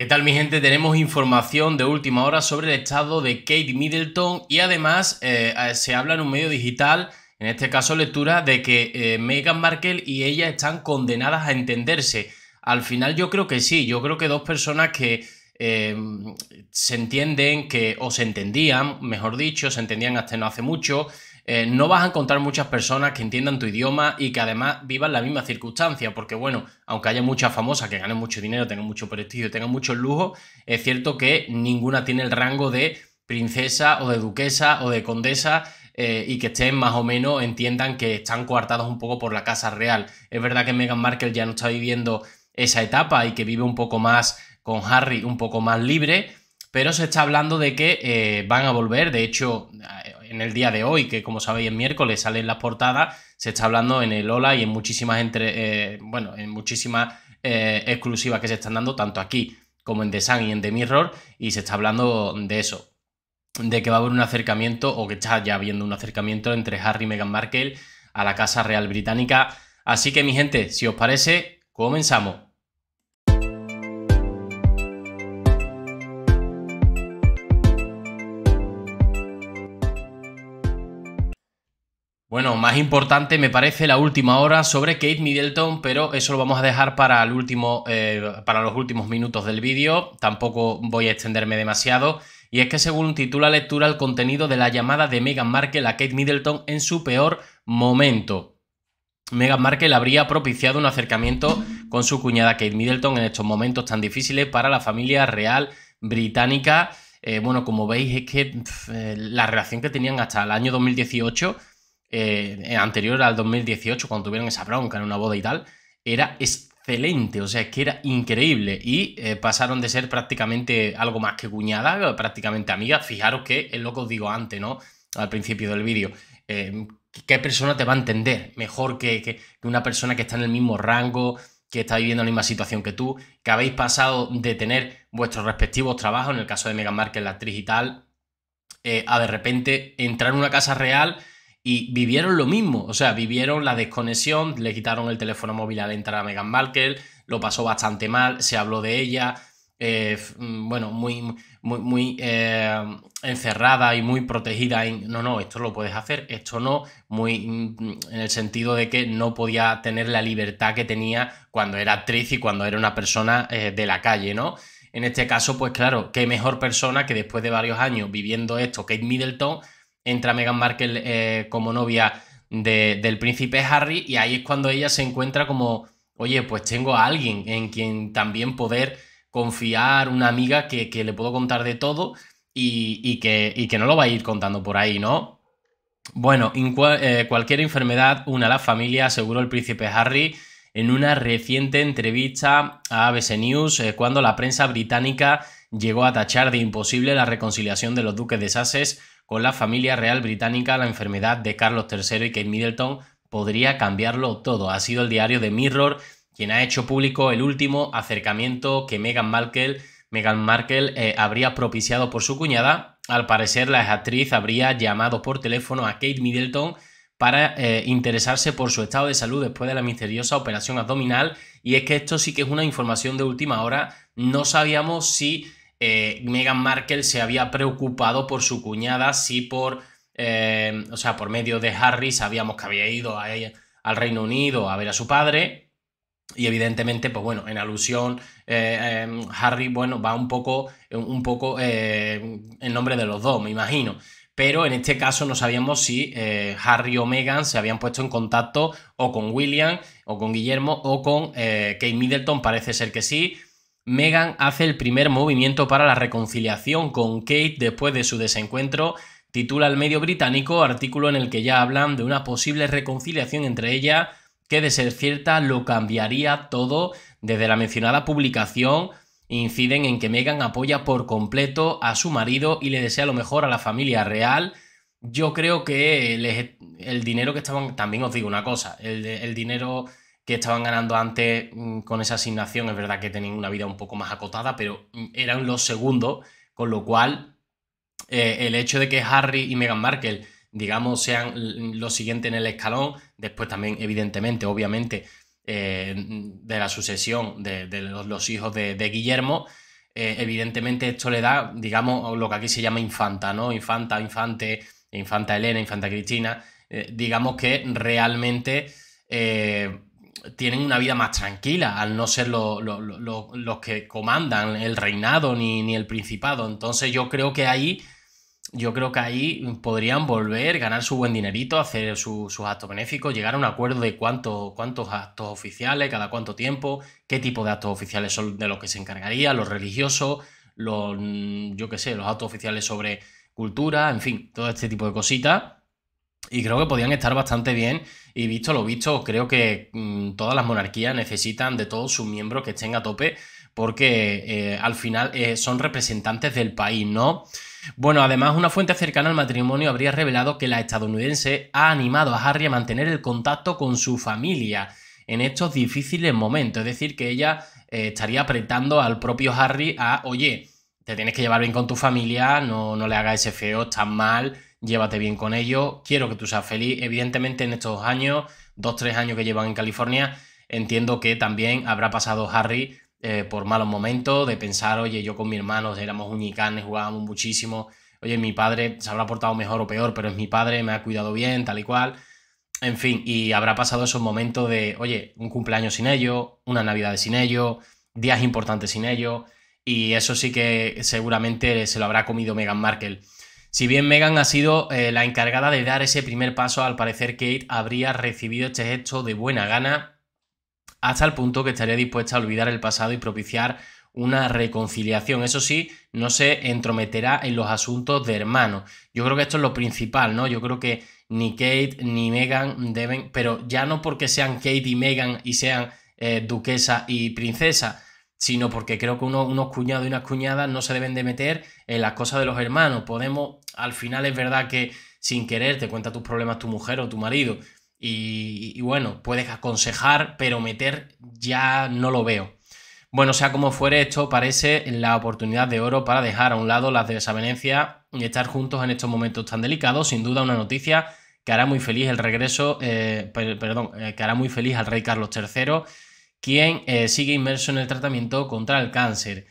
¿Qué tal mi gente? Tenemos información de última hora sobre el estado de Kate Middleton y además eh, se habla en un medio digital, en este caso lectura, de que Megan eh, Meghan Markle y ella están condenadas a entenderse. Al final yo creo que sí, yo creo que dos personas que em, se entienden, que o se entendían, mejor dicho, se entendían hasta no hace mucho, eh, no vas a encontrar muchas personas que entiendan tu idioma y que además vivan la misma circunstancia, porque bueno, aunque haya muchas famosas que ganen mucho dinero, tengan mucho prestigio, tengan mucho lujo, es cierto que ninguna tiene el rango de princesa o de duquesa o de condesa eh, y que estén más o menos, entiendan que están coartados un poco por la casa real. Es verdad que Meghan Markle ya no está viviendo esa etapa y que vive un poco más con Harry, un poco más libre, pero se está hablando de que eh, van a volver, de hecho, eh, en el día de hoy, que como sabéis, el miércoles salen las portadas, se está hablando en el Ola y en muchísimas entre, eh, bueno, en muchísimas exclusivas que se están dando, tanto aquí como en The Sun y en The Mirror, y se está hablando de eso, de que va a haber un acercamiento, o que está ya habiendo un acercamiento entre Harry y Meghan Markle a la Casa Real Británica. Así que, mi gente, si os parece, comenzamos. Bueno, más importante me parece la última hora sobre Kate Middleton, pero eso lo vamos a dejar para, el último, eh, para los últimos minutos del vídeo. Tampoco voy a extenderme demasiado. Y es que según titula lectura el contenido de la llamada de Meghan Markle a Kate Middleton en su peor momento. Meghan Markle habría propiciado un acercamiento con su cuñada Kate Middleton en estos momentos tan difíciles para la familia real británica. Eh, bueno, como veis es que eh, la relación que tenían hasta el año 2018 eh, anterior al 2018, cuando tuvieron esa bronca en una boda y tal, era excelente, o sea, es que era increíble. Y eh, pasaron de ser prácticamente algo más que cuñada, prácticamente amigas. Fijaros que es lo que os digo antes, ¿no? Al principio del vídeo. Em, ¿Qué persona te va a entender mejor que, una persona que está en el mismo rango? que está viviendo la misma situación que tú, que habéis pasado de tener vuestros respectivos trabajos, en el caso de Megan Markle, la actriz y tal, eh, a de repente entrar en una casa real y vivieron lo mismo. O sea, vivieron la desconexión, le quitaron el teléfono móvil al entrar a Meghan Markle, lo pasó bastante mal, se habló de ella. Eh, mm, bueno, muy, muy, muy eh, encerrada y muy protegida en, no, no, esto lo puedes hacer, esto no, muy mm, mm, en el sentido de que no podía tener la libertad que tenía cuando era actriz y cuando era una persona eh, de la calle, ¿no? En este caso, pues claro, qué mejor persona que después de varios años viviendo esto, Kate Middleton, entra Meghan Markle eh, como novia del príncipe Harry y ahí es cuando ella se encuentra como, oye, pues tengo a alguien en quien también poder confiar, una amiga que, que le puedo contar de todo y, que, que, no lo va a ir contando por ahí, ¿no? Bueno, eh, cualquier enfermedad una a la familia, aseguró el príncipe Harry en una reciente entrevista a ABC News eh, cuando la prensa británica llegó a tachar de imposible la reconciliación de los duques de Sussex con la familia real británica, la enfermedad de Carlos III y Kate Middleton podría cambiarlo todo. Ha sido el diario de Mirror quien ha hecho público el último acercamiento que Meghan Markle, Meghan eh, habría propiciado por su cuñada. Al parecer, la actriz habría llamado por teléfono a Kate Middleton para eh, interesarse por su estado de salud después de la misteriosa operación abdominal. Y es que esto sí que es una información de última hora. No sabíamos si eh, Meghan Markle se había preocupado por su cuñada, sí por, eh, o sea, por medio de Harry sabíamos que había ido al Reino Unido a ver a su padre. Y evidentemente, pues bueno, en alusión, eh, em, Harry, bueno, va un poco, un poco en nombre de los dos, me imagino. Pero en este caso no sabíamos si Harry o Meghan se habían puesto en contacto o con William, o con Guillermo, o con Kate Middleton, parece ser que sí Megan hace el primer movimiento para la reconciliación con Kate después de su desencuentro, titula el medio británico artículo en el que ya hablan de una posible reconciliación entre ella que de ser cierta lo cambiaría todo desde la mencionada publicación inciden en que Megan apoya por completo a su marido y le desea lo mejor a la familia real. Yo creo que el, dinero que estaban, también os digo una cosa, el dinero que estaban ganando antes mm, con esa asignación, es verdad que tenían una vida un poco más acotada, pero mm, eran los segundos, con lo cual eh, el hecho de que Harry y Meghan Markle, digamos, sean lo siguiente en el escalón, después también, evidentemente, obviamente, eh, de la sucesión de, los, hijos de, Guillermo, eh, evidentemente esto le da, digamos, lo que aquí se llama infanta, ¿no? Infanta, infante, infanta Elena, infanta Cristina, digamos que realmente tienen una vida más tranquila al no ser los que comandan el reinado ni, ni, el principado. Entonces yo creo que ahí, yo creo que ahí podrían volver, ganar su buen dinerito, hacer sus actos benéficos, llegar a un acuerdo de cuántos actos oficiales, cada cuánto tiempo, qué tipo de actos oficiales son de los que se encargaría, los religiosos, los, yo qué sé, los actos oficiales sobre cultura, en fin, todo este tipo de cositas y creo que podían estar bastante bien. Y visto lo visto, creo que mm, todas las monarquías necesitan de todos sus miembros que estén a tope, porque eh, al final eh, son representantes del país, ¿no? Bueno, además, una fuente cercana al matrimonio habría revelado que la estadounidense ha animado a Harry a mantener el contacto con su familia en estos difíciles momentos. Es decir, que ella eh, estaría apretando al propio Harry a, oye, te tienes que llevar bien con tu familia, no, no le hagas ese feo, estás mal llévate bien con ello, quiero que tú seas feliz. Evidentemente en estos años, dos, tres años que llevan en California, entiendo que también habrá pasado Harry eh, por malos momentos, de pensar, oye, yo con mi hermano éramos unicanes, jugábamos muchísimo, oye, mi padre se habrá portado mejor o peor, pero es mi padre, me ha cuidado bien, tal y cual. En fin, y habrá pasado esos momentos de, oye, un cumpleaños sin ellos, una Navidad sin ellos, días importantes sin ellos, y eso sí que seguramente se lo habrá comido Meghan Markle. Si bien Megan ha sido eh, la encargada de dar ese primer paso, al parecer Kate habría recibido este gesto de buena gana hasta el punto que estaría dispuesta a olvidar el pasado y propiciar una reconciliación. Eso sí, no se entrometerá en los asuntos de hermanos. Yo creo que esto es lo principal, ¿no? Yo creo que ni Kate ni Megan deben, pero ya no porque sean Kate y Megan y sean eh, duquesa y princesa, sino porque creo que unos cuñados y unas cuñadas no se deben de meter en las cosas de los hermanos. Podemos, al final es verdad que sin querer te cuenta tus problemas tu mujer o tu marido y, bueno, puedes aconsejar, pero meter ya no lo veo. Bueno, sea como fuere, esto parece la oportunidad de oro para dejar a un lado las desavenencias y estar juntos en estos momentos tan delicados. Sin duda, una noticia que hará muy feliz el regreso, eh, perdón, eh, que hará muy feliz al rey Carlos III quien eh, sigue inmerso en el tratamiento contra el cáncer.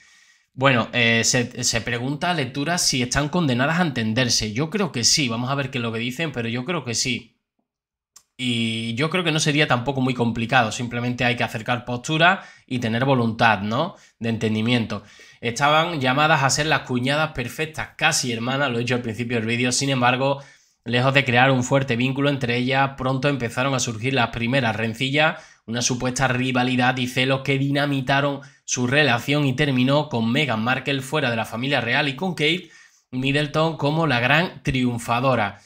Bueno, eh, se, pregunta a lecturas si están condenadas a entenderse. Yo creo que sí, vamos a ver qué es lo que dicen, pero yo creo que sí. Y yo creo que no sería tampoco muy complicado, simplemente hay que acercar postura y tener voluntad, ¿no? De entendimiento. Estaban llamadas a ser las cuñadas perfectas, casi hermanas, lo he dicho al principio del vídeo, sin embargo, lejos de crear un fuerte vínculo entre ellas, pronto empezaron a surgir las primeras rencillas una supuesta rivalidad y celos que dinamitaron su relación y terminó con Meghan Markle fuera de la familia real y con Kate Middleton como la gran triunfadora.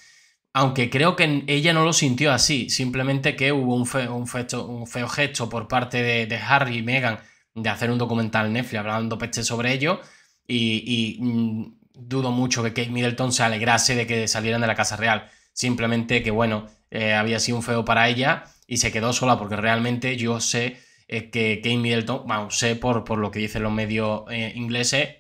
Aunque creo que ella no lo sintió así, simplemente que hubo un feo, un feo gesto por parte de, Harry y Meghan de hacer un documental Netflix hablando peste sobre ello y, mm, dudo mucho que Kate Middleton se alegrase de que salieran de la Casa Real. Simplemente que, bueno, eh, había sido un feo para ella y se quedó sola, porque realmente yo sé eh, que Kate Middleton, bueno, sé por, por lo que dicen los medios eh, ingleses,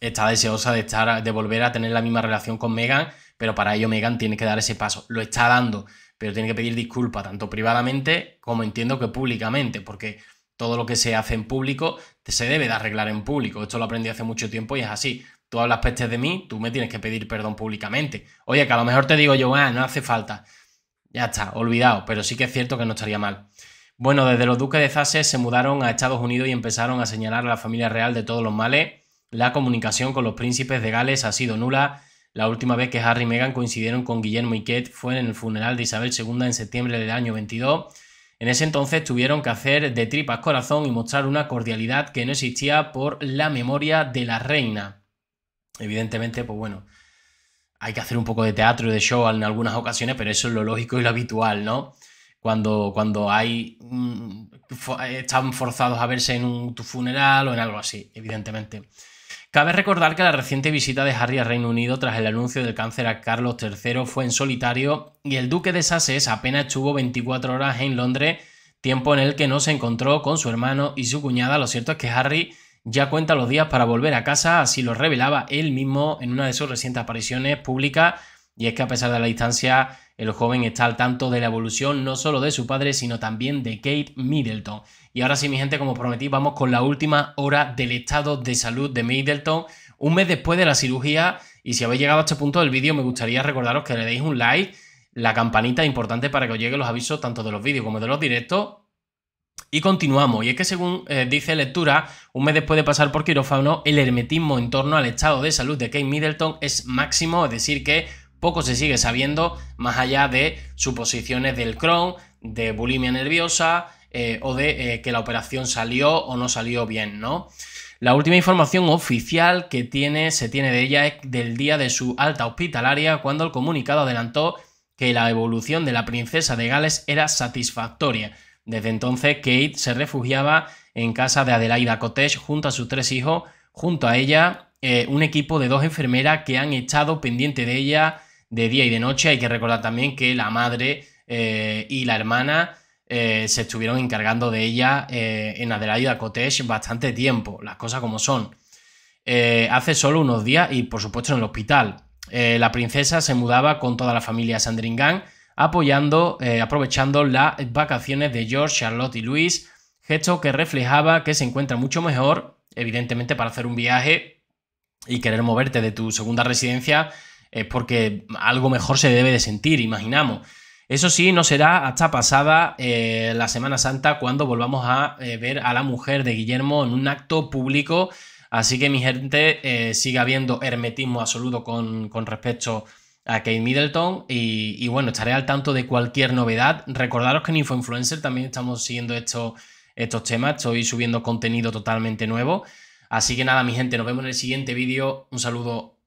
está deseosa de, estar, de volver a tener la misma relación con Megan, pero para ello Megan tiene que dar ese paso. Lo está dando, pero tiene que pedir disculpas tanto privadamente como entiendo que públicamente, porque todo lo que se hace en público se debe de arreglar en público. Esto lo aprendí hace mucho tiempo y es así. Tú hablas pestes de mí, tú me tienes que pedir perdón públicamente. Oye, que a lo mejor te digo yo, ah, no hace falta. Ya está, olvidado, pero sí que es cierto que no estaría mal. Bueno, desde los duques de Zases se mudaron a Estados Unidos y empezaron a señalar a la familia real de todos los males. La comunicación con los príncipes de Gales ha sido nula. La última vez que Harry y Meghan coincidieron con Guillermo y Kate fue en el funeral de Isabel II en septiembre del año 22. En ese entonces tuvieron que hacer de tripas corazón y mostrar una cordialidad que no existía por la memoria de la reina. Evidentemente, pues bueno, hay que hacer un poco de teatro y de show en algunas ocasiones, pero eso es lo lógico y lo habitual, ¿no? Cuando, cuando hay. Mm, eh, están forzados a verse en un, tu funeral o en algo así, evidentemente. Cabe recordar que la reciente visita de Harry al Reino Unido tras el anuncio del cáncer a Carlos III fue en solitario y el duque de Sussex apenas estuvo 24 horas en Londres, tiempo en el que no se encontró con su hermano y su cuñada. Lo cierto es que Harry ya cuenta los días para volver a casa, así lo revelaba él mismo en una de sus recientes apariciones públicas, y es que a pesar de la distancia, el joven está al tanto de la evolución no solo de su padre, sino también de Kate Middleton. Y ahora sí, mi gente, como prometí, vamos con la última hora del estado de salud de Middleton, un mes después de la cirugía, y si habéis llegado a este punto del vídeo, me gustaría recordaros que le deis un like, la campanita es importante para que os lleguen los avisos tanto de los vídeos como de los directos, y continuamos, y es que según eh, dice Lectura, un mes después de pasar por quirófano, el hermetismo en torno al estado de salud de Kate Middleton es máximo, es decir, que poco se sigue sabiendo más allá de suposiciones del Crohn, de bulimia nerviosa eh, o de eh, que la operación salió o no salió bien, ¿no? La última información oficial que tiene, se tiene de ella es del día de su alta hospitalaria, cuando el comunicado adelantó que la evolución de la princesa de Gales era satisfactoria. Desde entonces, Kate se refugiaba en casa de Adelaida Cottage junto a sus tres hijos, junto a ella, eh, un equipo de dos enfermeras que han estado pendiente de ella de día y de noche. Hay que recordar también que la madre eh, y la hermana eh, se estuvieron encargando de ella en Adelaida Cottage bastante tiempo, las cosas como son. hace solo unos días y por supuesto en el hospital. la princesa se mudaba con toda la familia Sandringham apoyando, eh, aprovechando las vacaciones de George, Charlotte y Luis, gesto que reflejaba que se encuentra mucho mejor, evidentemente para hacer un viaje y querer moverte de tu segunda residencia es eh, porque algo mejor se debe de sentir, imaginamos. Eso sí, no será hasta pasada eh, la Semana Santa cuando volvamos a ver a la mujer de Guillermo en un acto público. Así que mi gente, siga sigue habiendo hermetismo absoluto con, con respecto a Kate Middleton y, bueno, estaré al tanto de cualquier novedad. Recordaros que en Influencer también estamos siguiendo esto, estos temas, estoy subiendo contenido totalmente nuevo. Así que nada, mi gente, nos vemos en el siguiente vídeo. Un saludo